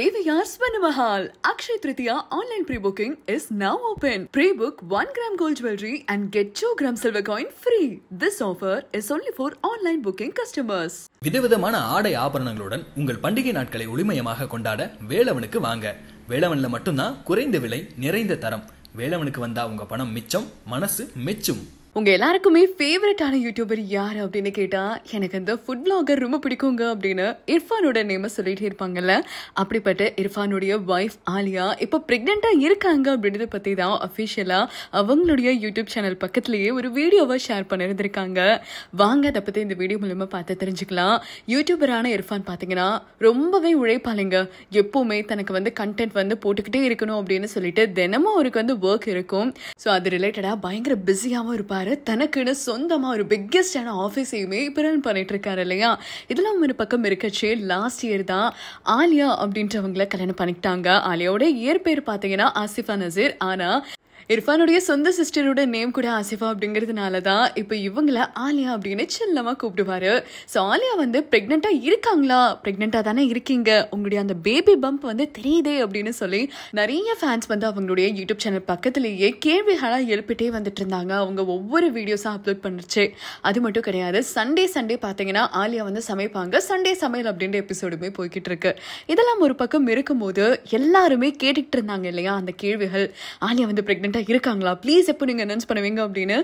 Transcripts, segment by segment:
AVR Mahal Akshay Tritiya online pre-booking is now open. Pre-book 1 gram gold jewelry and get 2 gram silver coin free. This offer is only for online booking customers. விதவிதமான ஆடை ஆபரணங்களுடன் உங்கள் பண்டிகை நாட்களை ஒளிமயமாக கொண்டாட வேளவனுக்கு வாங்க வேளவனில் மட்டும்தான் குறைந்த விலை நிறைந்த தரம் வேளவனுக்கு வந்தா உங்க பணம் மிச்சம் மனசு மெச்சும் உங்கள் எல்லாருக்குமே ஃபேவரட்டான யூடியூபர் யார் அப்படின்னு கேட்டால் எனக்கு இந்த ஃபுட் பிளாகர் ரொம்ப பிடிக்குங்க அப்படின்னு இர்ஃபானோட நேமை சொல்லிகிட்டே இருப்பாங்கல்ல அப்படிப்பட்ட இர்ஃபானுடைய ஒய்ஃப் ஆலியா இப்போ ப்ரெக்னெண்ட்டாக இருக்காங்க அப்படின்றத பற்றி தான் அஃபிஷியலாக அவங்களுடைய யூடியூப் சேனல் பக்கத்துலேயே ஒரு வீடியோவை ஷேர் இருந்திருக்காங்க வாங்க அதை பற்றி இந்த வீடியோ மூலயமா பார்த்து தெரிஞ்சுக்கலாம் யூடியூபரான இர்ஃபான் பாத்தீங்கன்னா ரொம்பவே உழைப்பாளிங்க எப்போவுமே தனக்கு வந்து கண்டென்ட் வந்து போட்டுக்கிட்டே இருக்கணும் அப்படின்னு சொல்லிட்டு தினமும் அவருக்கு வந்து ஒர்க் இருக்கும் ஸோ அது ரிலேட்டடாக பயங்கர பிஸியாகவும் இருப்பார் இருக்காரு தனக்குன்னு சொந்தமா ஒரு பிக்கெஸ்டான ஆஃபீஸையுமே இப்போ ரன் இருக்காரு இல்லையா இதெல்லாம் ஒரு பக்கம் இருக்கச்சே லாஸ்ட் இயர் தான் ஆலியா அப்படின்றவங்கள கல்யாணம் பண்ணிக்கிட்டாங்க ஆலியாவோட இயற்பேர் பார்த்தீங்கன்னா ஆசிஃபா நசீர் ஆனா இர்ஃபானுடைய சொந்த சிஸ்டரோட நேம் கூட ஆசிஃபா அப்படிங்கிறதுனால தான் இப்போ இவங்கள ஆலியா அப்படின்னு செல்லமாக கூப்பிடுவாரு ஸோ ஆலியா வந்து ப்ரெக்னெண்ட்டாக இருக்காங்களா ப்ரெக்னெண்ட்டாக தானே இருக்கீங்க உங்களுடைய அந்த பேபி பம்ப் வந்து தெரியுதே அப்படின்னு சொல்லி நிறைய ஃபேன்ஸ் வந்து அவங்களுடைய யூடியூப் சேனல் பக்கத்துலேயே கேள்விகளாக எழுப்பிட்டே வந்துட்டு இருந்தாங்க அவங்க ஒவ்வொரு வீடியோஸாக அப்லோட் பண்ணுச்சு அது மட்டும் கிடையாது சண்டே சண்டே பார்த்தீங்கன்னா ஆலியா வந்து சமைப்பாங்க சண்டே சமையல் அப்படின்ற எபிசோடுமே போய்கிட்டு இருக்கு இதெல்லாம் ஒரு பக்கம் இருக்கும்போது எல்லாருமே கேட்டுக்கிட்டு இருந்தாங்க இல்லையா அந்த கேள்விகள் ஆலியா வந்து ப்ரெக்னெண்ட் ப்ரெக்னெண்ட்டாக இருக்காங்களா ப்ளீஸ் எப்போ நீங்கள் அனௌன்ஸ் பண்ணுவீங்க அப்படின்னு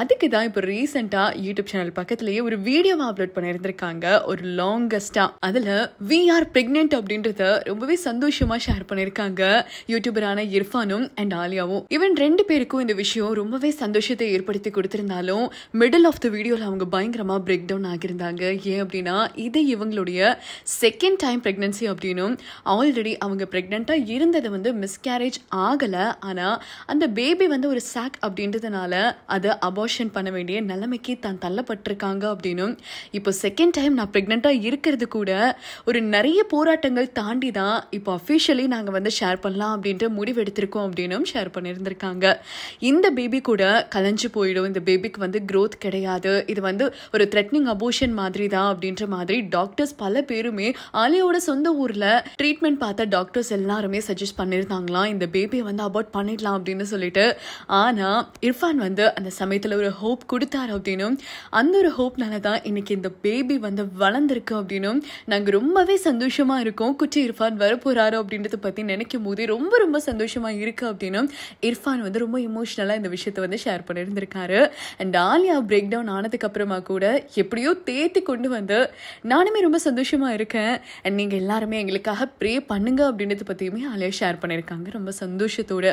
அதுக்கு தான் இப்போ ரீசெண்டாக யூடியூப் சேனல் பக்கத்துலேயே ஒரு வீடியோவை அப்லோட் பண்ணியிருந்திருக்காங்க ஒரு லாங்கஸ்டாக அதில் வி ஆர் ப்ரெக்னென்ட் அப்படின்றத ரொம்பவே சந்தோஷமாக ஷேர் பண்ணியிருக்காங்க யூடியூபரான இர்ஃபானும் அண்ட் ஆலியாவும் ஈவன் ரெண்டு பேருக்கும் இந்த விஷயம் ரொம்பவே சந்தோஷத்தை ஏற்படுத்தி கொடுத்துருந்தாலும் மிடில் ஆஃப் த வீடியோவில் அவங்க பயங்கரமாக பிரேக் டவுன் ஆகியிருந்தாங்க ஏன் அப்படின்னா இது இவங்களுடைய செகண்ட் டைம் ப்ரெக்னென்சி அப்படின்னும் ஆல்ரெடி அவங்க ப்ரெக்னெண்ட்டாக இருந்தது வந்து மிஸ்கேரேஜ் ஆகலை ஆனால் அந்த பேபி வந்து ஒரு சாக் அப்படின்றதுனால அதை அபார்ஷன் பண்ண வேண்டிய நிலைமைக்கு தான் தள்ளப்பட்டிருக்காங்க அப்படின்னு இப்போ செகண்ட் டைம் நான் ப்ரெக்னெண்ட்டாக இருக்கிறது கூட ஒரு நிறைய போராட்டங்கள் தாண்டி தான் இப்போ அஃபிஷியலி நாங்கள் வந்து ஷேர் பண்ணலாம் அப்படின்ட்டு முடிவெடுத்திருக்கோம் அப்படின்னும் ஷேர் பண்ணியிருந்திருக்காங்க இந்த பேபி கூட கலைஞ்சு போயிடும் இந்த பேபிக்கு வந்து க்ரோத் கிடையாது இது வந்து ஒரு த்ரெட்னிங் அபோஷன் மாதிரி தான் அப்படின்ற மாதிரி டாக்டர்ஸ் பல பேருமே ஆலியோட சொந்த ஊரில் ட்ரீட்மெண்ட் பார்த்த டாக்டர்ஸ் எல்லாருமே சஜஸ்ட் பண்ணியிருந்தாங்களாம் இந்த பேபியை வந்து அபார்ட் பண்ணிடலாம் அப்படின்னு சொல்லி சொல்லிட்டு ஆனால் இர்ஃபான் வந்து அந்த சமயத்தில் ஒரு ஹோப் கொடுத்தாரு அப்படின்னும் அந்த ஒரு ஹோப்னால தான் இன்னைக்கு இந்த பேபி வந்து வளர்ந்துருக்கு அப்படின்னும் நாங்கள் ரொம்பவே சந்தோஷமாக இருக்கோம் குட்டி இர்ஃபான் வரப்போகிறாரு அப்படின்றத பற்றி நினைக்கும் போதே ரொம்ப ரொம்ப சந்தோஷமாக இருக்குது அப்படின்னும் இர்ஃபான் வந்து ரொம்ப இமோஷ்னலாக இந்த விஷயத்தை வந்து ஷேர் பண்ணியிருந்திருக்காரு அண்ட் ஆலியா பிரேக் டவுன் ஆனதுக்கப்புறமா கூட எப்படியோ தேத்தி கொண்டு வந்து நானுமே ரொம்ப சந்தோஷமாக இருக்கேன் அண்ட் நீங்கள் எல்லாருமே எங்களுக்காக ப்ரே பண்ணுங்க அப்படின்றத பற்றியுமே ஆலியா ஷேர் பண்ணியிருக்காங்க ரொம்ப சந்தோஷத்தோடு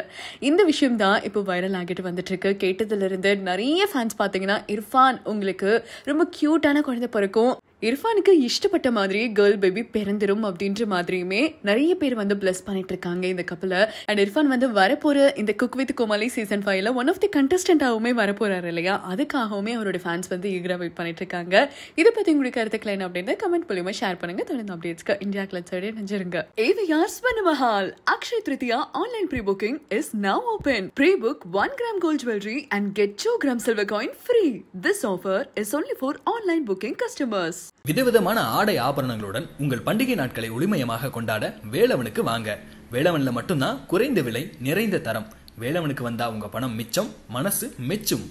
இந்த விஷயம் தான் இப்போ வைரல் ஆகிட்டு வந்துட்டுருக்கு கேட்டதுலேருந்து நிறைய ஃபேன்ஸ் பார்த்தீங்கன்னா இர்ஃபான் உங்களுக்கு ரொம்ப க்யூட்டான குழந்தை பிறக்கும் இர்ஃபானுக்கு இஷ்டப்பட்ட மாதிரியே கேர்ள் பேபி பிறந்திரும் அப்படின்ற மாதிரியுமே நிறைய பேர் வந்து பிளஸ் பண்ணிட்டு இருக்காங்க இந்த கப்பல அண்ட் இர்ஃபான் வந்து வரப்போற இந்த குக் வித் கோமாலி சீசன் ஃபைவ்ல ஒன் ஆஃப் தி கண்டஸ்டன்டாகவுமே வரப்போறாரு இல்லையா அதுக்காகவுமே அவரோட ஃபேன்ஸ் வந்து ஈகரா வெயிட் பண்ணிட்டு இருக்காங்க இதை பற்றி உங்களுக்கு கருத்துக்கள் என்ன அப்படின்னு கமெண்ட் மூலியமா ஷேர் பண்ணுங்க தொடர்ந்து அப்டேட்ஸ்க்கு இந்தியா கிளப் சைடே நினைச்சிருங்க AVR Mahal Akshay Tritiya online pre booking is now open pre book one gram gold jewellery and get two gram silver coin free this offer is only for online booking customers விதவிதமான ஆடை ஆபரணங்களுடன் உங்கள் பண்டிகை நாட்களை ஒளிமயமாக கொண்டாட வேலவனுக்கு வாங்க வேலவனில் மட்டும்தான் குறைந்த விலை நிறைந்த தரம் வேலவனுக்கு வந்தா உங்க பணம் மிச்சம் மனசு மெச்சும்